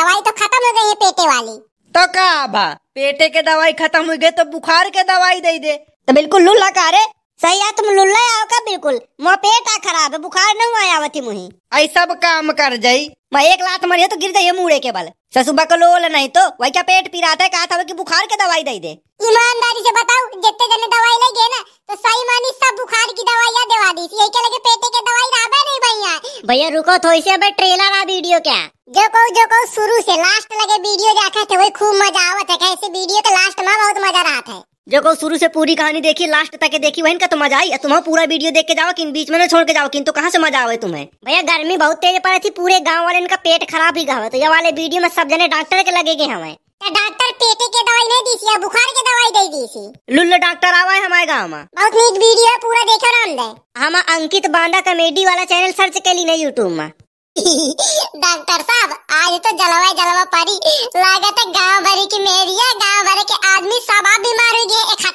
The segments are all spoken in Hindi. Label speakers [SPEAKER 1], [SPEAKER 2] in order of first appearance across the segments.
[SPEAKER 1] दवाई तो खत्म हो गई है पेटे वाली तो का बा पेटे के दवाई खत्म हो गई तो बुखार के दवाई दे दे तो बिल्कुल लुल्ला का रे सही है तुम लुल्ला आओ का बिल्कुल मो पेट आ खराब है बुखार नहीं आया वती मुही ऐसा सब काम कर जाई मैं एक लात मरी है तो गिर जाइए मुड़े के बल ससुबा का लोल नहीं तो वही क्या पेट पीराता है कहा था कि बुखार के दवाई दे दे ईमानदारी से बताओ जितने जने दवाई लेंगे ना तो सही मानी सब बुखार की दवाई दवा
[SPEAKER 2] दी यही क्या लगे पेटे के दवाई भैया रुको तो इसे अबे ट्रेलर आ वीडियो क्या जो को जो को शुरू से लास्ट लगे वीडियो देखे थे वही खूब मजा आवत है कैसे वीडियो के लास्ट में बहुत
[SPEAKER 1] मजा रहा था जो को शुरू से पूरी कहानी देखी लास्ट तक देखी वही का तो मजा आई तुम पूरा वीडियो देख के जाओ कि बीच में ना छोड़ के जाओ किन तो कहाँ से मजा आवे तुम्हें भैया गर्मी बहुत तेज पड़ी थी पूरे गाँव वाले इनका पेट खराब ही गए तो ये वाले वीडियो में सब जने डॉक्टर के गए हमें तो डॉक्टर पेटे के दवाई नहीं दी थी
[SPEAKER 2] बुखार के दवाई दे दी थी
[SPEAKER 1] लुल्ल डॉक्टर आवा है हमारे गाँव में बहुत नीट वीडियो है पूरा देखो नाम दे हम अंकित बांदा कॉमेडी वाला चैनल सर्च के लिए यूट्यूब में डॉक्टर साहब
[SPEAKER 2] आज तो जलवा जलवा पड़ी लागत है गाँव भर की मेरी है गाँव भर के आदमी सब बीमार हो गए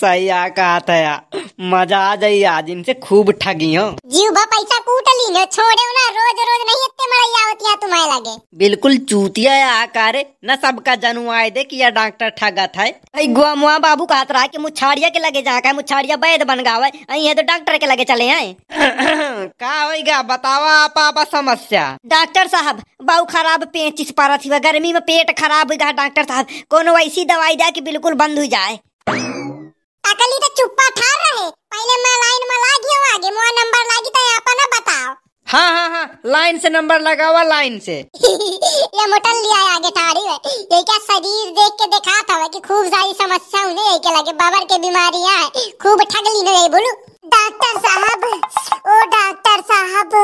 [SPEAKER 1] सही आ कहा था यार मजा आ जाये आज इनसे खूब ठगी हो
[SPEAKER 2] जीव बा पैसा कूट ली लो छोड़े ना रोज रोज नहीं इतने मड़ैया होती है तुम्हारे
[SPEAKER 1] लगे बिल्कुल चूतिया है आकार न सबका जनुआए दे की यह डॉक्टर ठगा था अई गुआ मुआ बाबू कहत रहा की मुछाड़िया के लगे जाकर मुछाड़िया वैद बन गा अई ये तो डॉक्टर के लगे चले आए का होएगा बतावा आप आपा समस्या डॉक्टर साहब बहु खराब पेचिस पारा थी गर्मी में पेट खराब हुई डॉक्टर साहब कोनो ऐसी दवाई दे की बिल्कुल बंद हो जाए सकली तो चुप्पा ठार रहे पहले मैं लाइन में लागियो
[SPEAKER 2] आगे मोर नंबर लागी तो यहाँ पर ना
[SPEAKER 1] बताओ हाँ हाँ हाँ लाइन से नंबर लगावा लाइन से
[SPEAKER 2] ये मोटल लिया आगे ठाड़ी है ये क्या शरीर देख के दिखा था कि खूब सारी समस्या उन्हें यही के लगे बाबर के बीमारियां है खूब ठगली ने यही बोलू डॉक्टर साहब ओ डॉक्टर साहब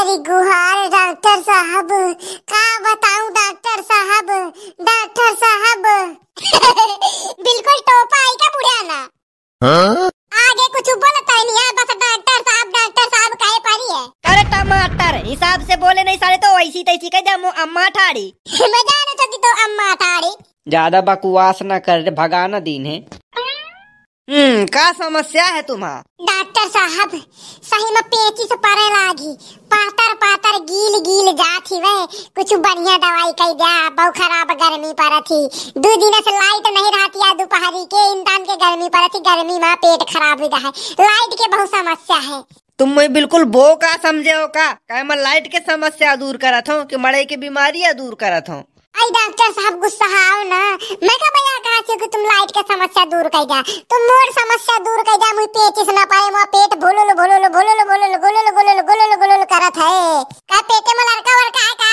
[SPEAKER 2] अरे गुहार डॉक्टर साहब का बताऊं डॉक्टर साहब
[SPEAKER 1] ज्यादा बकवास न कर भगाना दीन है हम्म का समस्या है तुम्हारा डॉक्टर साहब
[SPEAKER 2] सही में पेची से परे लागी पातर पातर गील गील जाती वे कुछ बढ़िया दवाई कही दिया बहुत खराब गर्मी पर थी दो दिन से लाइट नहीं रहती है दोपहर के इंसान के गर्मी पर थी गर्मी में पेट खराब हो जाए लाइट के बहुत समस्या
[SPEAKER 1] है तुम मैं बिल्कुल बो का समझे हो का मैं लाइट के समस्या दूर करत हूँ कि मड़े की बीमारियां दूर करत हूँ अरे डॉक्टर साहब गुस्सा आओ ना मैं कहा भैया कहा छे कि
[SPEAKER 2] तुम लाइट के समस्या दूर कर जा तुम मोर समस्या दूर कर जा मुई पेट से ना पाए मो पेट भोलो भोलो भोलो भोलो लो लो लो लो भोलोलो लो भोलोलो लो गोलोलो लो गोलोलो लो करत है का पेट में लड़का वड़का है का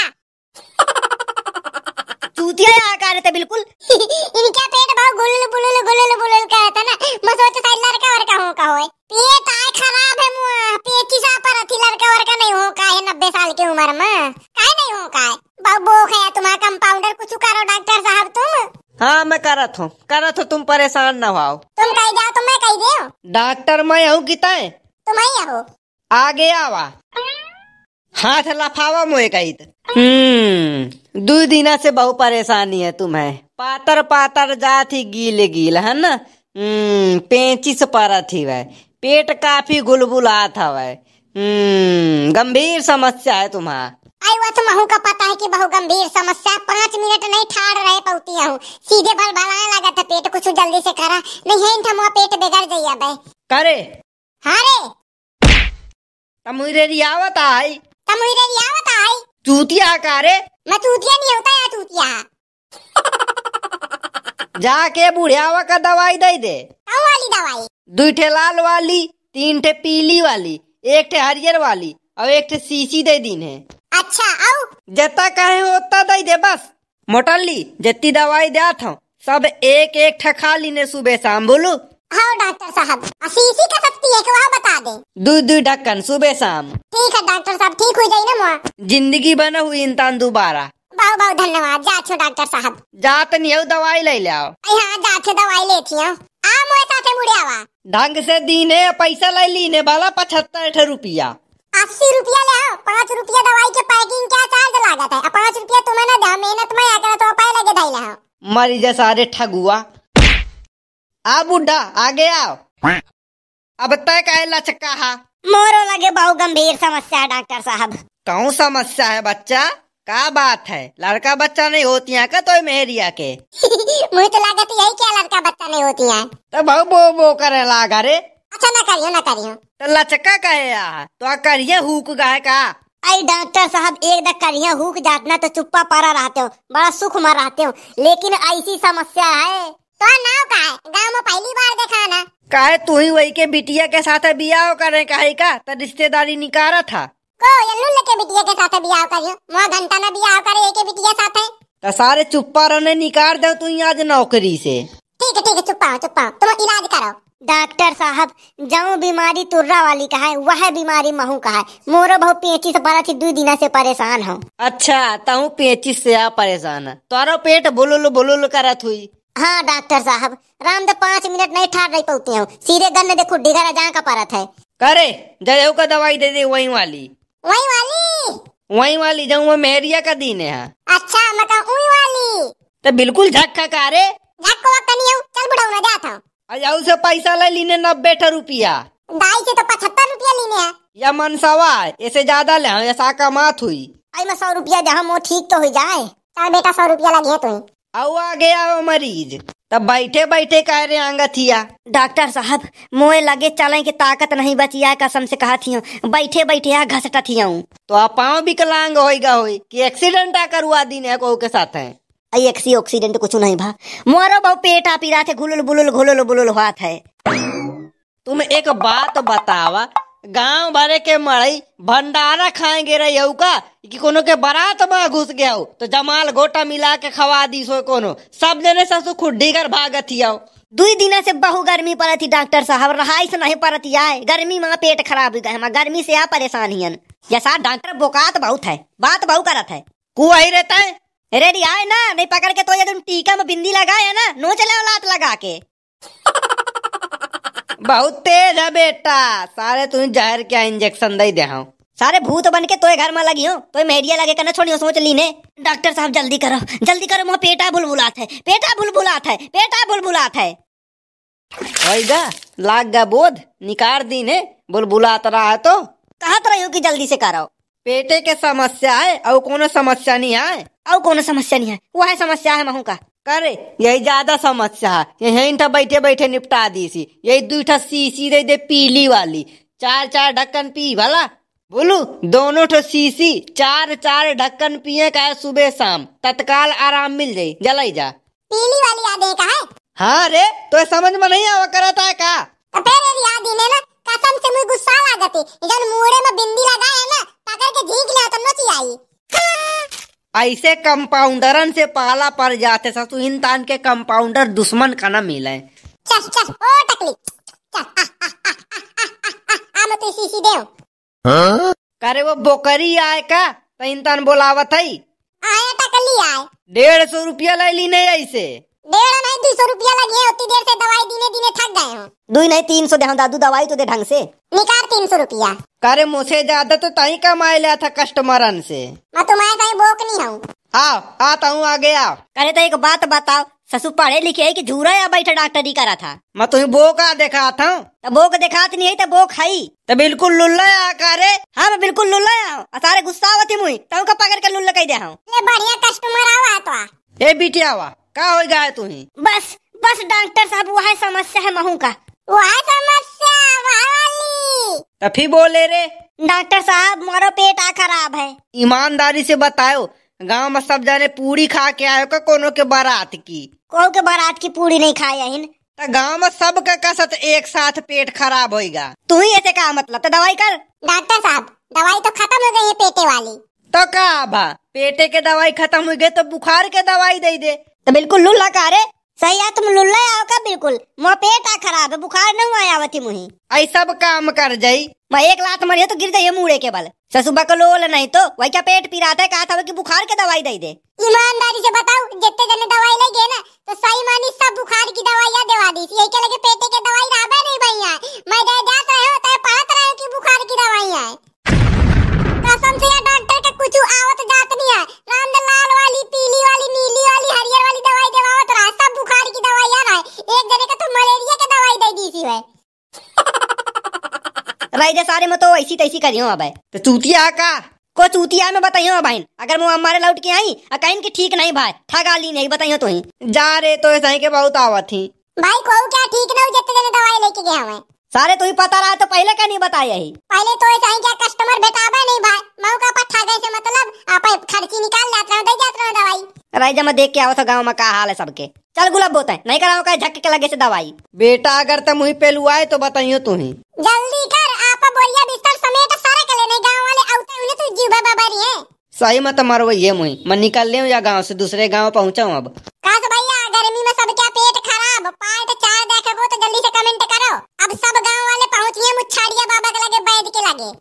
[SPEAKER 2] तू दिया आकार है तो बिल्कुल इन
[SPEAKER 1] करत हो करत हो तो तुम परेशान ना हो
[SPEAKER 2] तुम कही जाओ तो मैं कही देओ
[SPEAKER 1] डॉक्टर मैं हूँ किताए
[SPEAKER 2] तुम तो ही हो
[SPEAKER 1] आगे आवा हाथ लफावा मोए कही हम्म दो दिन से बहु परेशानी है तुम्हें पातर पातर जा थी गील गील है ना हम्म पेंचिस पर थी वह पेट काफी गुलबुला था वह हम्म गंभीर समस्या है तुम्हारा अरे तो
[SPEAKER 2] महू का पता है कि बहु गंभीर समस्या पाँच मिनट नहीं ठाड़ रहे पौतिया हूँ सीधे बल लगा था पेट
[SPEAKER 1] कुछ जल्दी से करा नहीं है पेट बिगड़ करे हाँ तमुरे रियावत आई तमुरे रियावत आई चूतिया करे मैं चूतिया नहीं होता यार चूतिया जाके बुढ़ियावा का दवाई दे दे
[SPEAKER 2] वाली दवाई
[SPEAKER 1] दुई ठे लाल वाली तीन ठे पीली वाली एक ठे हरियर वाली और एक ठे सीसी दे दीन है अच्छा आओ जता कहे होता दई दे बस मोटली जितनी दवाई देत हूँ सब एक एक ठखा लीने सुबह शाम बोलू हाँ डॉक्टर साहब इसी का सकती है वहाँ बता दे दू दू ढक्कन सुबह शाम ठीक है डॉक्टर साहब ठीक हो जाए ना जिंदगी बना हुई इंसान दोबारा बहुत बहुत धन्यवाद जा छो डॉक्टर साहब जात तो नहीं हो दवाई ले लिया हाँ जा छो दवाई लेती हूँ आ मोए साथे मुड़ियावा ढंग से दीने पैसा ले लीने वाला पचहत्तर रुपया अस्सी रुपया ले आओ पाँच रुपया दवाई के पैकिंग क्या चार्ज लागत है पाँच रुपया तुम्हें ना दे मेहनत में आकर तो पाए लगे दाई ले मर जा सारे ठगुआ आ बुढ़ा आ गया अब तय कहे लचका हा मोरो लगे बहु गंभीर समस्या है डॉक्टर साहब कौन समस्या है बच्चा का बात है लड़का बच्चा नहीं होती है का तो मेहरिया के मुझे तो लागत यही क्या लड़का बच्चा नहीं होती है तो बहु बो बो करे लागा रे अच्छा ना करियो ना करियो तो लचका
[SPEAKER 2] कहे तो आ करिए हुक गाय का अरे डॉक्टर साहब एक दा करिए हुक जातना तो चुप्पा पारा रहते हो बड़ा सुख मर रहते हो लेकिन ऐसी समस्या है तो
[SPEAKER 1] नाव का है गांव में पहली बार देखा ना काहे तू ही वही के बिटिया के साथ बियाह करे काहे का तो रिश्तेदारी निकारा था को यल्लू लेके बिटिया के साथ बियाह करियो मो घंटा ना
[SPEAKER 2] बियाह करे एक बिटिया साथ है
[SPEAKER 1] तो सारे चुप्पा रहने निकाल दो तू आज नौकरी से
[SPEAKER 2] ठीक है ठीक है चुप्पा चुप्पा तुम इलाज करो डॉक्टर साहब जो बीमारी तुर्रा वाली का है
[SPEAKER 1] वह बीमारी महू का है मोरो बहु पेची से पड़ा थी दो दिन से परेशान हूँ अच्छा तहु पेची से आ परेशान है तारो पेट बुलुल बुलुल करत हुई हाँ डॉक्टर साहब राम तो पाँच मिनट नहीं ठार रही पाती हूँ सीधे गन्न देखो डिगर जहाँ का परत है करे जयऊ का दवाई दे दे वही वाली
[SPEAKER 2] वही वाली
[SPEAKER 1] वही वाली जाऊँ मेहरिया का दिन है
[SPEAKER 2] अच्छा मतलब वही वाली
[SPEAKER 1] तो बिल्कुल झक्का का रे
[SPEAKER 2] झक्को चल
[SPEAKER 1] और से पैसा ले लीने नब्बे रुपया दाई के तो पचहत्तर रुपया लीने या मनसवा ऐसे ज्यादा ले ऐसा का मात हुई आई में सौ रुपया जहाँ मो ठीक तो हो जाए चल बेटा सौ रुपया लगे तुम आओ आ गया वो मरीज तब बैठे बैठे कह रहे आंगथिया डॉक्टर साहब मोए लगे चले के ताकत नहीं बची आए कसम से कहा थी बैठे बैठे आ घसटा थी तो आप पाँव विकलांग होएगा होई कि एक्सीडेंट आ करवा दी ने को के साथ है एक्सी ऑक्सीडेंट कुछ नहीं भा मोर बहु पेट आप पीरा थे घुलुल बुलुल घुलुल बुलुल हाथ है तुम एक बात बतावा गांव भरे के मरई भंडारा खाएंगे रे यू का कि कोनो के बारात में घुस गया हो तो जमाल गोटा मिला के खवा दी सो कोनो सब जने ससु खुड्डी कर भागत आओ दुई दिन से बहु गर्मी पड़त थी डॉक्टर साहब रहाई से नहीं पड़त आए गर्मी में पेट खराब हो गए गर्मी से आ परेशान हियन जैसा डॉक्टर बोकात बहुत है बात बहु करत है कुआ ही रहता है रेडी आए ना नहीं पकड़ के तो ये तुम टीका में बिंदी लगाया ना नो चले लात लगा के बहुत तेज है बेटा सारे तुम जहर क्या इंजेक्शन दे दे सारे भूत बन के तो घर में लगी हो तो मेरिया लगे करना छोड़ियो सोच ली ने डॉक्टर साहब जल्दी करो जल्दी करो वहाँ पेटा बुलबुलात है पेटा बुलबुलात है पेटा बुलबुलात है ओइगा लाग गा बोध निकाल दी ने बुलबुलात रहा है तो कहत रही हो कि जल्दी से कराओ पेटे के समस्या है और कोनो समस्या नहीं है और कोनो समस्या नहीं है वह समस्या है महू का करे यही ज्यादा समस्या है यही था बैठे बैठे निपटा दी सी यही दूठा सीसी दे दे पीली वाली चार चार ढक्कन पी भला बोलू दोनों ठो सीसी चार चार ढक्कन पिए का सुबह शाम तत्काल आराम मिल जाये जलाई जा
[SPEAKER 2] पीली वाली याद का है
[SPEAKER 1] हाँ रे तो समझ में नहीं आवा करता है का तो फिर याद ही ना कसम से मुझे गुस्सा लागत है जब मुंह में बिंदी लगा
[SPEAKER 2] है ना पकड़ के भीग ले तो नोची
[SPEAKER 1] आई ऐसे कंपाउंडरन से पाला पर जाते ससु तू इंसान के कंपाउंडर दुश्मन का ना मिले चल चल ओ टकली हम तो सीसी सी देव हां करे वो बोकरी आए का तो इंसान बुलावत है आए टकली आए डेढ़ सौ रुपया ले ली नहीं ऐसे डेढ़ नहीं दो सौ रुपया लगे
[SPEAKER 2] उतनी देर से दवाई दीने दीने थक गए हूँ
[SPEAKER 1] दो नहीं तीन सौ दे हाँ, दादू दवाई तो दे ढंग से निकाल तीन सौ रुपया करे मुझसे ज्यादा तो तही कमाए लिया था कस्टमर से मैं तो मैं कहीं बोक नहीं हूँ आ आता हूँ आ गया करे तो एक बात बताओ ससु पढ़े लिखे है कि झूरा या बैठा डॉक्टरी करा था मैं तुम्हें बोका देखा था तो बोक देखा नहीं है तो बोक खाई तो बिल्कुल लुल्ला आ करे हाँ मैं बिल्कुल लुल्ला आ सारे गुस्सा आवत थी मुई तब का पकड़ के लुल्ला कह दे हूँ
[SPEAKER 2] बढ़िया कस्टमर आवा तो
[SPEAKER 1] ए बिटिया आवा का हो गया तुम्हें बस बस डॉक्टर साहब वह समस्या है महू का वह समस्या वाह तभी बोले रे डॉक्टर साहब मारो पेट आ खराब है ईमानदारी से बताओ गांव में सब जाने पूरी खा के आयो का कोनो के बारात की कोनो के बारात की पूरी नहीं खाए हन तो गांव में सब का कसत एक साथ पेट खराब होएगा तू ही ऐसे का मतलब तो दवाई कर डॉक्टर साहब दवाई तो खत्म हो गई है पेटे वाली तो का बा पेटे के दवाई खत्म हो गई तो बुखार के दवाई दे दे तो बिल्कुल लूला का रे सही है तुम लुल्ला आओ का बिल्कुल मो पेट आ खराब है बुखार नहीं आया आवती मुही आई सब काम कर जाई मैं एक लात मरिए तो गिर जाइए मुड़े के बल ससुबा को लोल नहीं तो वही क्या पेट पीराता है कहा था कि बुखार के दवाई दे दे ईमानदारी से बताओ जितने जने दवाई लेंगे ना तो सही मानी सब बुखार की
[SPEAKER 2] दवाइयां दवा दी यही के लगे पेटे के दवाई राबे नहीं भैया मैं जा जा रहे हो तो पढ़त रहे हो कि बुखार की है कसम से डॉक्टर के कुछ आवत जात नहीं है रंग लाल वाली पीली वाली नीली वाली हरियर वाली
[SPEAKER 1] अब इधर सारे में तो ऐसी तैसी करी हूँ अब तो चूतिया का को चूतिया में बताइयो भाई अगर मुँह हमारे लौट के आई कहीं की ठीक नहीं भाई ठगा ली नहीं बताइयो तो ही जा रहे तो ऐसा के बहुत आवा थी भाई को क्या ठीक ना जितने जते जने दवाई लेके गया हूं सारे तो ही पता रहा तो पहले का नहीं बताया ही
[SPEAKER 2] पहले तो ऐसा ही क्या कस्टमर बेताबा नहीं भाई मऊ का पट्ठा गए मतलब आप खर्ची निकाल जात रहा दे जात रहा दवाई
[SPEAKER 1] राइजा मैं देख के आओ तो गांव में का हाल है सबके चल गुलाब बोता है नहीं कराओ का झक के लगे से दवाई बेटा अगर तुम ही पेलुआए तो बताइयो तू तो ही
[SPEAKER 2] जल्दी रही है
[SPEAKER 1] सही मत मारो ये मुई मैं निकल ले या गांव से दूसरे गांव पहुंचा हूं अब
[SPEAKER 2] काश भैया गर्मी में सब क्या पेट खराब पार्ट चार देखो तो जल्दी से कमेंट करो अब सब गांव वाले पहुंच गए मुछाड़िया बाबा के लगे बैठ के लगे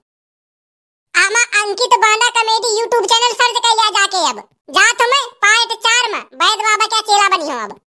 [SPEAKER 2] आमा अंकित बाना कमेडी यूट्यूब चैनल सर्च कर लिया जाके अब जा तुम्हें पार्ट चार में बैद बाबा क्या चेला बनी हो अब